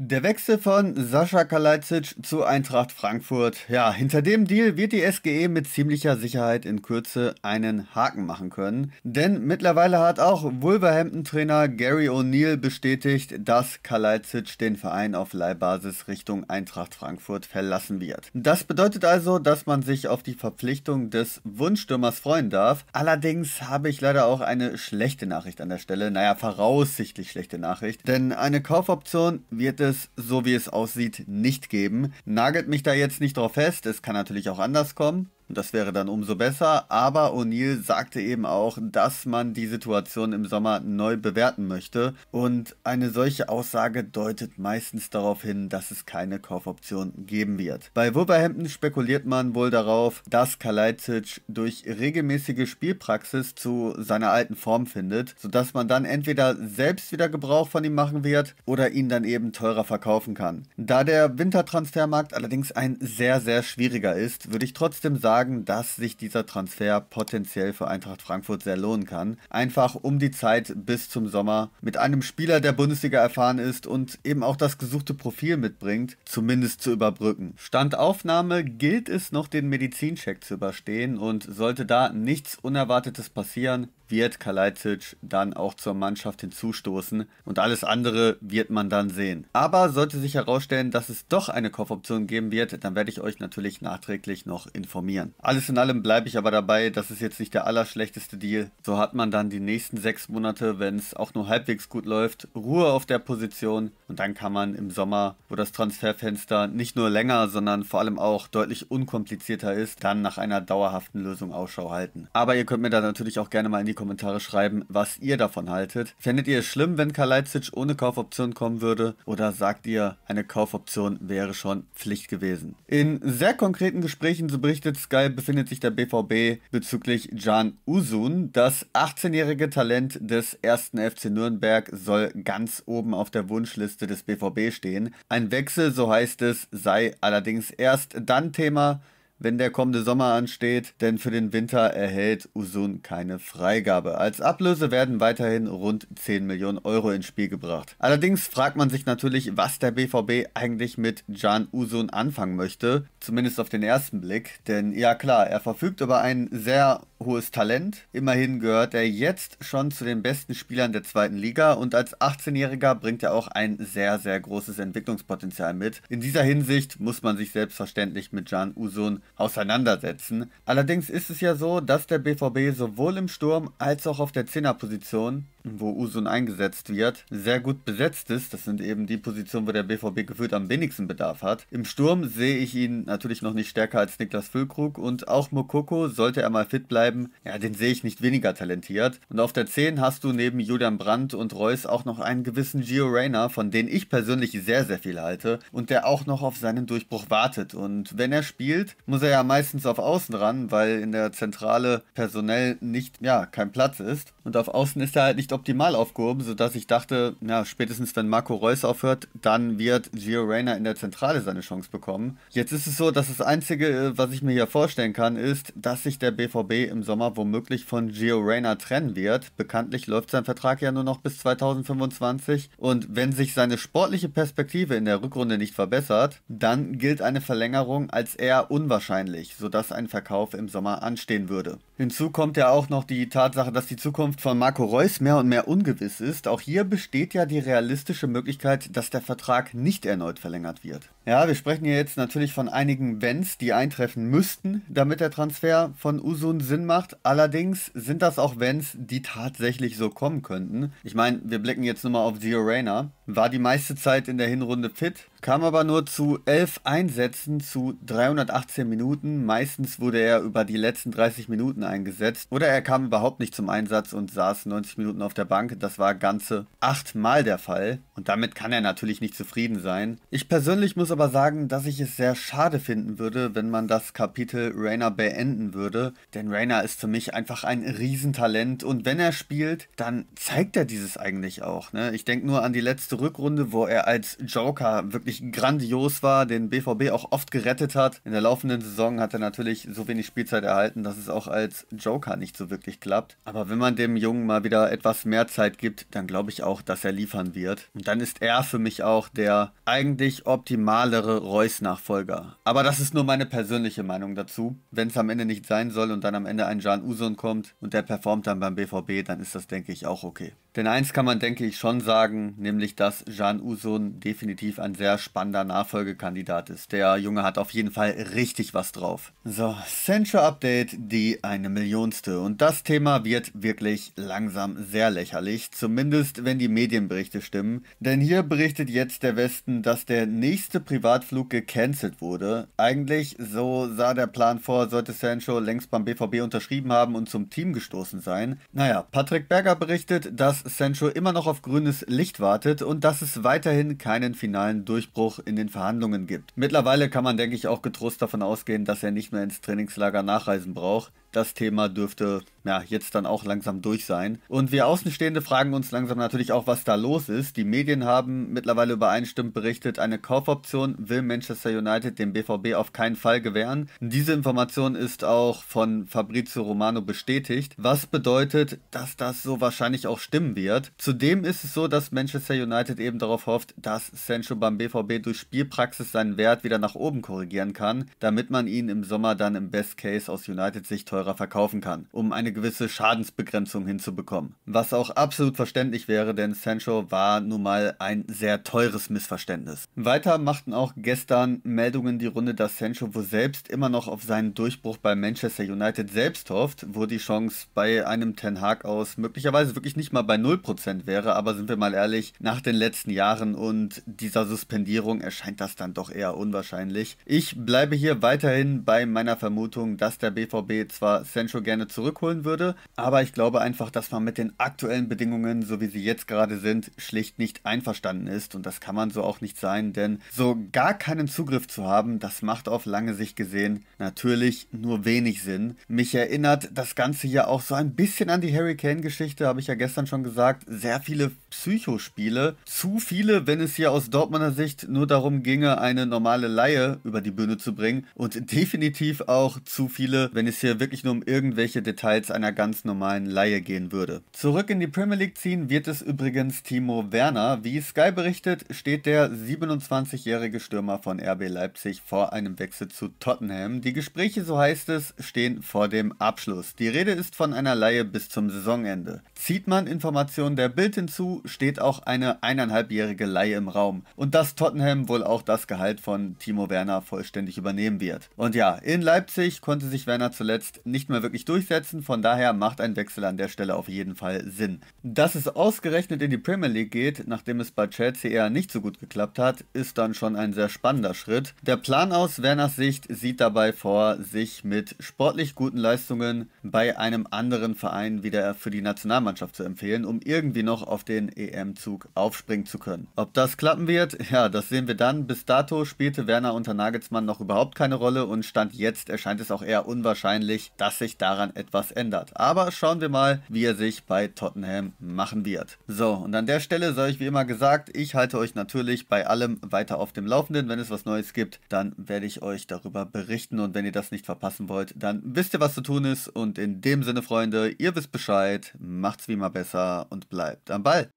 Der Wechsel von Sascha Kalajdzic zu Eintracht Frankfurt. Ja, hinter dem Deal wird die SGE mit ziemlicher Sicherheit in Kürze einen Haken machen können. Denn mittlerweile hat auch Wolverhampton-Trainer Gary O'Neill bestätigt, dass Kalajdzic den Verein auf Leihbasis Richtung Eintracht Frankfurt verlassen wird. Das bedeutet also, dass man sich auf die Verpflichtung des Wunschstürmers freuen darf. Allerdings habe ich leider auch eine schlechte Nachricht an der Stelle. Naja, voraussichtlich schlechte Nachricht. Denn eine Kaufoption wird es es, so wie es aussieht, nicht geben. Nagelt mich da jetzt nicht drauf fest, es kann natürlich auch anders kommen das wäre dann umso besser. Aber O'Neill sagte eben auch, dass man die Situation im Sommer neu bewerten möchte. Und eine solche Aussage deutet meistens darauf hin, dass es keine Kaufoption geben wird. Bei Wolverhampton spekuliert man wohl darauf, dass Kalajdzic durch regelmäßige Spielpraxis zu seiner alten Form findet, sodass man dann entweder selbst wieder Gebrauch von ihm machen wird oder ihn dann eben teurer verkaufen kann. Da der Wintertransfermarkt allerdings ein sehr, sehr schwieriger ist, würde ich trotzdem sagen, sagen, dass sich dieser Transfer potenziell für Eintracht Frankfurt sehr lohnen kann. Einfach um die Zeit bis zum Sommer mit einem Spieler, der Bundesliga erfahren ist und eben auch das gesuchte Profil mitbringt, zumindest zu überbrücken. Stand Aufnahme gilt es noch den Medizincheck zu überstehen und sollte da nichts Unerwartetes passieren, wird Kalajdzic dann auch zur Mannschaft hinzustoßen und alles andere wird man dann sehen. Aber sollte sich herausstellen, dass es doch eine Kaufoption geben wird, dann werde ich euch natürlich nachträglich noch informieren sein. Alles in allem bleibe ich aber dabei, das ist jetzt nicht der allerschlechteste Deal. So hat man dann die nächsten sechs Monate, wenn es auch nur halbwegs gut läuft, Ruhe auf der Position und dann kann man im Sommer, wo das Transferfenster nicht nur länger, sondern vor allem auch deutlich unkomplizierter ist, dann nach einer dauerhaften Lösung Ausschau halten. Aber ihr könnt mir da natürlich auch gerne mal in die Kommentare schreiben, was ihr davon haltet. Fändet ihr es schlimm, wenn Kalajdzic ohne Kaufoption kommen würde oder sagt ihr, eine Kaufoption wäre schon Pflicht gewesen? In sehr konkreten Gesprächen, so berichtet Sky Türkei befindet sich der BVB bezüglich Can Uzun. Das 18-jährige Talent des ersten FC Nürnberg soll ganz oben auf der Wunschliste des BVB stehen. Ein Wechsel, so heißt es, sei allerdings erst dann Thema, wenn der kommende Sommer ansteht, denn für den Winter erhält Usun keine Freigabe. Als Ablöse werden weiterhin rund 10 Millionen Euro ins Spiel gebracht. Allerdings fragt man sich natürlich, was der BVB eigentlich mit Can Usun anfangen möchte, zumindest auf den ersten Blick, denn ja klar, er verfügt über ein sehr hohes Talent. Immerhin gehört er jetzt schon zu den besten Spielern der zweiten Liga und als 18-Jähriger bringt er auch ein sehr, sehr großes Entwicklungspotenzial mit. In dieser Hinsicht muss man sich selbstverständlich mit Can Usun auseinandersetzen. Allerdings ist es ja so, dass der BVB sowohl im Sturm als auch auf der Zehnerposition, wo Usun eingesetzt wird, sehr gut besetzt ist. Das sind eben die Positionen, wo der BVB gefühlt am wenigsten Bedarf hat. Im Sturm sehe ich ihn natürlich noch nicht stärker als Niklas Füllkrug und auch Mokoko, sollte er mal fit bleiben, ja, den sehe ich nicht weniger talentiert. Und auf der 10 hast du neben Julian Brandt und Reus auch noch einen gewissen Gio Reyna, von dem ich persönlich sehr, sehr viel halte und der auch noch auf seinen Durchbruch wartet. Und wenn er spielt, muss muss er ja meistens auf Außen ran, weil in der Zentrale personell nicht, ja, kein Platz ist. Und auf Außen ist er halt nicht optimal aufgehoben, sodass ich dachte, ja, spätestens wenn Marco Reus aufhört, dann wird Gio Reyna in der Zentrale seine Chance bekommen. Jetzt ist es so, dass das Einzige, äh, was ich mir hier vorstellen kann, ist, dass sich der BVB im Sommer womöglich von Gio Reyna trennen wird. Bekanntlich läuft sein Vertrag ja nur noch bis 2025. Und wenn sich seine sportliche Perspektive in der Rückrunde nicht verbessert, dann gilt eine Verlängerung als eher unwahrscheinlich unwahrscheinlich, sodass ein Verkauf im Sommer anstehen würde. Hinzu kommt ja auch noch die Tatsache, dass die Zukunft von Marco Reus mehr und mehr ungewiss ist. Auch hier besteht ja die realistische Möglichkeit, dass der Vertrag nicht erneut verlängert wird. Ja, wir sprechen hier jetzt natürlich von einigen Wenns, die eintreffen müssten, damit der Transfer von Usun Sinn macht. Allerdings sind das auch Wenns, die tatsächlich so kommen könnten. Ich meine, wir blicken jetzt nochmal auf Zio Reyna. War die meiste Zeit in der Hinrunde fit, kam aber nur zu 11 Einsätzen zu 318 Minuten. Meistens wurde er über die letzten 30 Minuten eingesetzt oder er kam überhaupt nicht zum Einsatz und saß 90 Minuten auf der Bank. Das war ganze 8 Mal der Fall und damit kann er natürlich nicht zufrieden sein. Ich persönlich muss aber aber sagen, dass ich es sehr schade finden würde, wenn man das Kapitel Rainer beenden würde, denn Rainer ist für mich einfach ein Riesentalent und wenn er spielt, dann zeigt er dieses eigentlich auch. Ne? Ich denke nur an die letzte Rückrunde, wo er als Joker wirklich grandios war, den BVB auch oft gerettet hat. In der laufenden Saison hat er natürlich so wenig Spielzeit erhalten, dass es auch als Joker nicht so wirklich klappt. Aber wenn man dem Jungen mal wieder etwas mehr Zeit gibt, dann glaube ich auch, dass er liefern wird. Und dann ist er für mich auch der eigentlich optimale loyalere Reus-Nachfolger. Aber das ist nur meine persönliche Meinung dazu. Wenn es am Ende nicht sein soll und dann am Ende ein Jan Usun kommt und der performt dann beim BVB, dann ist das, denke ich, auch okay. Denn eins kann man, denke ich, schon sagen, nämlich, dass Jan Usun definitiv ein sehr spannender Nachfolgekandidat ist. Der Junge hat auf jeden Fall richtig was drauf. So, Central Update, die eine Millionste. Und das Thema wird wirklich langsam sehr lächerlich, zumindest wenn die Medienberichte stimmen. Denn hier berichtet jetzt der Westen, dass der nächste Privatflug gecancelt wurde. Eigentlich, so sah der Plan vor, sollte Sancho längst beim BVB unterschrieben haben und zum Team gestoßen sein. Naja, Patrick Berger berichtet, dass Sancho immer noch auf grünes Licht wartet und dass es weiterhin keinen finalen Durchbruch in den Verhandlungen gibt. Mittlerweile kann man, denke ich, auch getrost davon ausgehen, dass er nicht mehr ins Trainingslager nachreisen braucht das Thema dürfte ja, jetzt dann auch langsam durch sein. Und wir Außenstehende fragen uns langsam natürlich auch, was da los ist. Die Medien haben mittlerweile übereinstimmend berichtet, eine Kaufoption will Manchester United dem BVB auf keinen Fall gewähren. Diese Information ist auch von Fabrizio Romano bestätigt, was bedeutet, dass das so wahrscheinlich auch stimmen wird. Zudem ist es so, dass Manchester United eben darauf hofft, dass Sancho beim BVB durch Spielpraxis seinen Wert wieder nach oben korrigieren kann, damit man ihn im Sommer dann im Best Case aus United Sicht teurer teurer verkaufen kann, um eine gewisse Schadensbegrenzung hinzubekommen. Was auch absolut verständlich wäre, denn Sancho war nun mal ein sehr teures Missverständnis. Weiter machten auch gestern Meldungen die Runde, dass Sancho wohl selbst immer noch auf seinen Durchbruch bei Manchester United selbst hofft, wo die Chance bei einem Ten Hag aus möglicherweise wirklich nicht mal bei 0% wäre, aber sind wir mal ehrlich, nach den letzten Jahren und dieser Suspendierung erscheint das dann doch eher unwahrscheinlich. Ich bleibe hier weiterhin bei meiner Vermutung, dass der BVB zwar zwar Sancho gerne zurückholen würde, aber ich glaube einfach, dass man mit den aktuellen Bedingungen, so wie sie jetzt gerade sind, schlicht nicht einverstanden ist und das kann man so auch nicht sein, denn so gar keinen Zugriff zu haben, das macht auf lange Sicht gesehen natürlich nur wenig Sinn. Mich erinnert das Ganze ja auch so ein bisschen an die hurricane geschichte habe ich ja gestern schon gesagt. Sehr viele Psychospiele. Zu viele, wenn es hier aus Dortmunder Sicht nur darum ginge, eine normale Laie über die Bühne zu bringen. Und definitiv auch zu viele, wenn es hier wirklich nur um irgendwelche Details einer ganz normalen Laie gehen würde. Zurück in die Premier League ziehen wird es übrigens Timo Werner. Wie Sky berichtet, steht der 27-jährige Stürmer von RB Leipzig vor einem Wechsel zu Tottenham. Die Gespräche, so heißt es, stehen vor dem Abschluss. Die Rede ist von einer Laie bis zum Saisonende. Zieht man Informationen der Bild hinzu, steht auch eine eineinhalbjährige Laie im Raum und dass Tottenham wohl auch das Gehalt von Timo Werner vollständig übernehmen wird. Und ja, in Leipzig konnte sich Werner zuletzt nicht mehr wirklich durchsetzen, von daher macht ein Wechsel an der Stelle auf jeden Fall Sinn. Dass es ausgerechnet in die Premier League geht, nachdem es bei Chelsea eher nicht so gut geklappt hat, ist dann schon ein sehr spannender Schritt. Der Plan aus Werners Sicht sieht dabei vor, sich mit sportlich guten Leistungen bei einem anderen Verein wieder für die Nationalmannschaft zu empfehlen, um irgendwie noch auf den EM-Zug aufspringen zu können. Ob das klappen wird? Ja, das sehen wir dann. Bis dato spielte Werner unter Nagelsmann noch überhaupt keine Rolle und stand jetzt erscheint es auch eher unwahrscheinlich, dass sich daran etwas ändert. Aber schauen wir mal, wie er sich bei Tottenham machen wird. So, und an der Stelle sei ich wie immer gesagt, ich halte euch natürlich bei allem weiter auf dem Laufenden. Wenn es was Neues gibt, dann werde ich euch darüber berichten und wenn ihr das nicht verpassen wollt, dann wisst ihr, was zu tun ist und in dem Sinne, Freunde, ihr wisst Bescheid, macht's wie immer besser und bleibt am Ball.